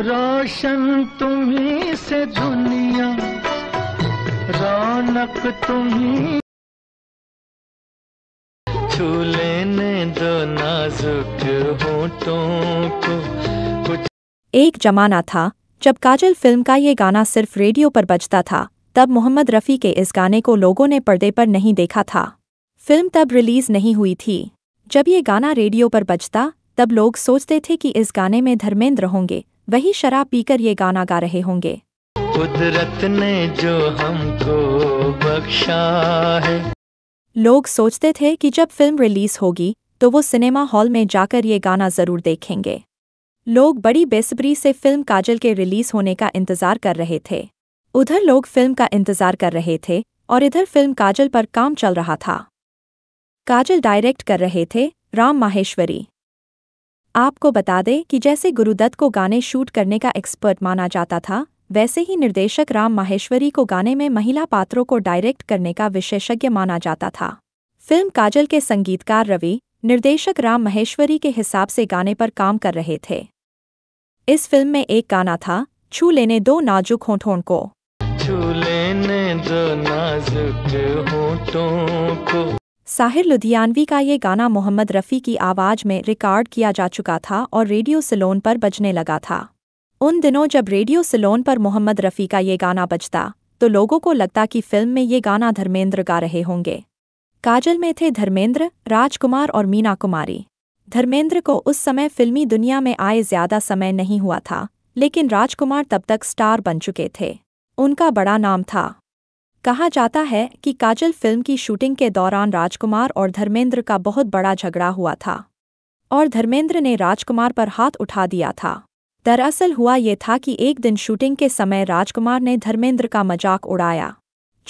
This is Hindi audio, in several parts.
रोशन तुम्ही से दुनिया रौनक तुम्ही छू लेने दो नाजुक होठों को कुछ एक जमाना था जब काजल फिल्म का ये गाना सिर्फ रेडियो पर बजता था तब मोहम्मद रफ़ी के इस गाने को लोगों ने पर्दे पर नहीं देखा था फिल्म तब रिलीज़ नहीं हुई थी जब ये गाना रेडियो पर बजता तब लोग सोचते थे कि इस गाने में धर्मेंद्र होंगे वही शराब पीकर ये गाना गा रहे होंगे कुदरत ने जो हमको बख्शा है लोग सोचते थे कि जब फिल्म रिलीज होगी तो वो सिनेमा हॉल में जाकर ये गाना जरूर देखेंगे लोग बड़ी बेसब्री से फिल्म काजल के रिलीज होने का इंतजार कर रहे थे उधर लोग फिल्म का इंतजार कर रहे थे और इधर फिल्म काजल पर काम चल रहा था काजल डायरेक्ट कर रहे थे राम माहेश्वरी आपको बता दें कि जैसे गुरुदत्त को गाने शूट करने का एक्सपर्ट माना जाता था वैसे ही निर्देशक राम माहेश्वरी को गाने में महिला पात्रों को डायरेक्ट करने का विशेषज्ञ माना जाता था फिल्म काजल के संगीतकार रवि निर्देशक राम महेश्वरी के हिसाब से गाने पर काम कर रहे थे इस फिल्म में एक गाना था छू लेने दो नाजुक होठों को छू लेने दो नाजुक होठों को साहिर लुधियानवी का ये गाना मोहम्मद रफ़ी की आवाज़ में रिकॉर्ड किया जा चुका था और रेडियो सिलोन पर बजने लगा था उन दिनों जब रेडियो सिलोन पर मोहम्मद रफ़ी का ये गाना बजता तो लोगों को लगता कि फिल्म में ये गाना धर्मेंद्र गा रहे होंगे काजल में थे धर्मेंद्र राजकुमार और मीना कुमारी धर्मेंद्र को उस समय फिल्मी दुनिया में आए ज़्यादा समय नहीं हुआ था लेकिन राजकुमार तब तक स्टार बन चुके थे उनका बड़ा नाम था कहा जाता है कि काजल फिल्म की शूटिंग के दौरान राजकुमार और धर्मेंद्र का बहुत बड़ा झगड़ा हुआ था और धर्मेंद्र ने राजकुमार पर हाथ उठा दिया था दरअसल हुआ ये था कि एक दिन शूटिंग के समय राजकुमार ने धर्मेंद्र का मजाक उड़ाया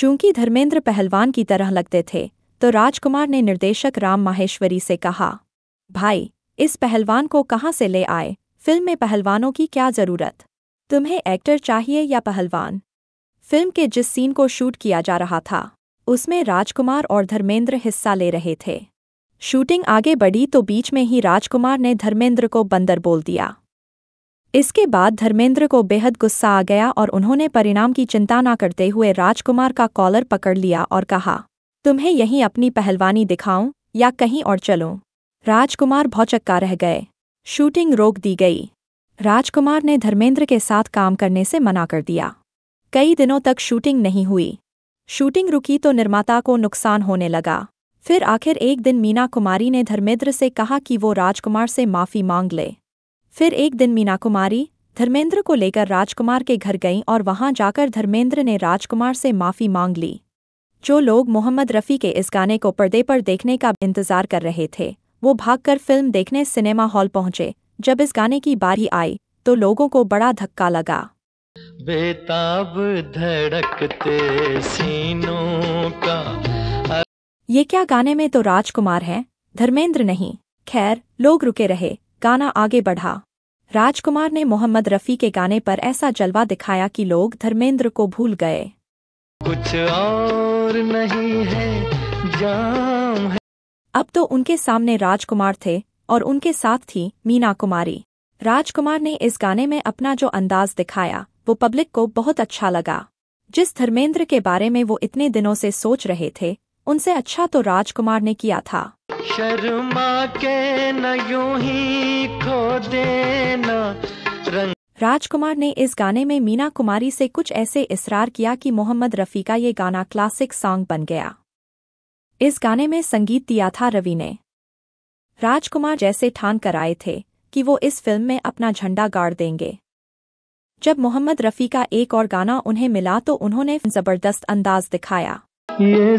चूंकि धर्मेंद्र पहलवान की तरह लगते थे तो राजकुमार ने निर्देशक राम माहेश्वरी से कहा भाई इस पहलवान को कहाँ से ले आए फिल्म में पहलवानों की क्या जरूरत तुम्हें एक्टर चाहिए या पहलवान फिल्म के जिस सीन को शूट किया जा रहा था उसमें राजकुमार और धर्मेंद्र हिस्सा ले रहे थे शूटिंग आगे बढ़ी तो बीच में ही राजकुमार ने धर्मेंद्र को बंदर बोल दिया इसके बाद धर्मेंद्र को बेहद गुस्सा आ गया और उन्होंने परिणाम की चिंता न करते हुए राजकुमार का कॉलर पकड़ लिया और कहा तुम्हें यहीं अपनी पहलवानी दिखाऊं या कहीं और चलूं राजकुमार भौचक्का रह गए शूटिंग रोक दी गई राजकुमार ने धर्मेंद्र के साथ काम करने से मना कर दिया कई दिनों तक शूटिंग नहीं हुई शूटिंग रुकी तो निर्माता को नुकसान होने लगा फिर आखिर एक दिन मीना कुमारी ने धर्मेंद्र से कहा कि वो राजकुमार से माफ़ी मांग ले फिर एक दिन मीना कुमारी धर्मेंद्र को लेकर राजकुमार के घर गईं और वहां जाकर धर्मेंद्र ने राजकुमार से माफ़ी मांग ली जो लोग मोहम्मद रफ़ी के इस गाने को पर्दे पर देखने का इंतज़ार कर रहे थे वो भागकर फिल्म देखने सिनेमा हॉल पहुंचे जब इस गाने की बारी आई तो लोगों को बड़ा धक्का लगा बेताब धड़कते सीनों का ये क्या गाने में तो राजकुमार है धर्मेंद्र नहीं खैर लोग रुके रहे गाना आगे बढ़ा राजकुमार ने मोहम्मद रफ़ी के गाने पर ऐसा जलवा दिखाया कि लोग धर्मेंद्र को भूल गए कुछ और नहीं है जाम है। अब तो उनके सामने राजकुमार थे और उनके साथ थी मीना कुमारी राजकुमार ने इस गाने में अपना जो अंदाज दिखाया वो पब्लिक को बहुत अच्छा लगा जिस धर्मेंद्र के बारे में वो इतने दिनों से सोच रहे थे उनसे अच्छा तो राजकुमार ने किया था शर्मा के न यूं ही खो देना राजकुमार ने इस गाने में मीना कुमारी से कुछ ऐसे इसरार किया कि मोहम्मद रफ़ी का ये गाना क्लासिक सॉन्ग बन गया इस गाने में संगीत दिया था रवि ने राजकुमार जैसे ठान कर आए थे कि वो इस फिल्म में अपना झंडा गाड़ देंगे जब मोहम्मद रफ़ी का एक और गाना उन्हें मिला तो उन्होंने जबरदस्त अंदाज दिखाया ये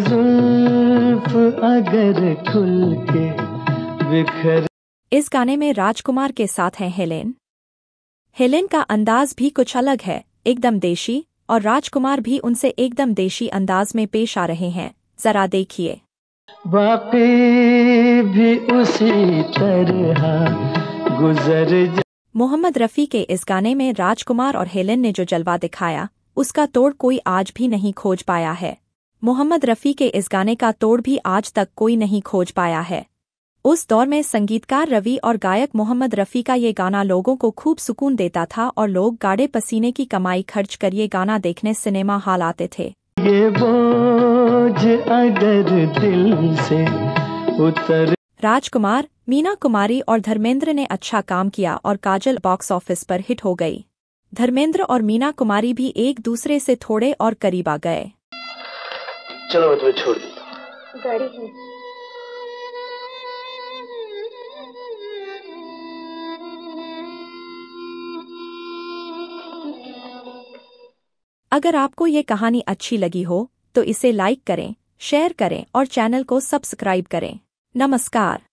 अगर खुल के बिखर इस गाने में राजकुमार के साथ हैं हेलेन हेलेन का अंदाज भी कुछ अलग है एकदम देशी और राजकुमार भी उनसे एकदम देशी अंदाज में पेश आ रहे हैं जरा देखिए बाकी भी उसी तरह गुजर मोहम्मद रफ़ी के इस गाने में राजकुमार और हेलेन ने जो जलवा दिखाया उसका तोड़ कोई आज भी नहीं खोज पाया है मोहम्मद रफ़ी के इस गाने का तोड़ भी आज तक कोई नहीं खोज पाया है उस दौर में संगीतकार रवि और गायक मोहम्मद रफ़ी का ये गाना लोगों को खूब सुकून देता था और लोग गाढ़े पसीने की कमाई खर्च कर ये गाना देखने सिनेमा हॉल आते थे ये बोझ अगर दिल से उतर राजकुमार मीना कुमारी और धर्मेंद्र ने अच्छा काम किया और काजल बॉक्स ऑफिस पर हिट हो गई धर्मेंद्र और मीना कुमारी भी एक दूसरे से थोड़े और करीब आ गए चलो मैं तुम्हें छोड़ देता गाड़ी है अगर आपको ये कहानी अच्छी लगी हो तो इसे लाइक करें शेयर करें और चैनल को सब्सक्राइब करें नमस्कार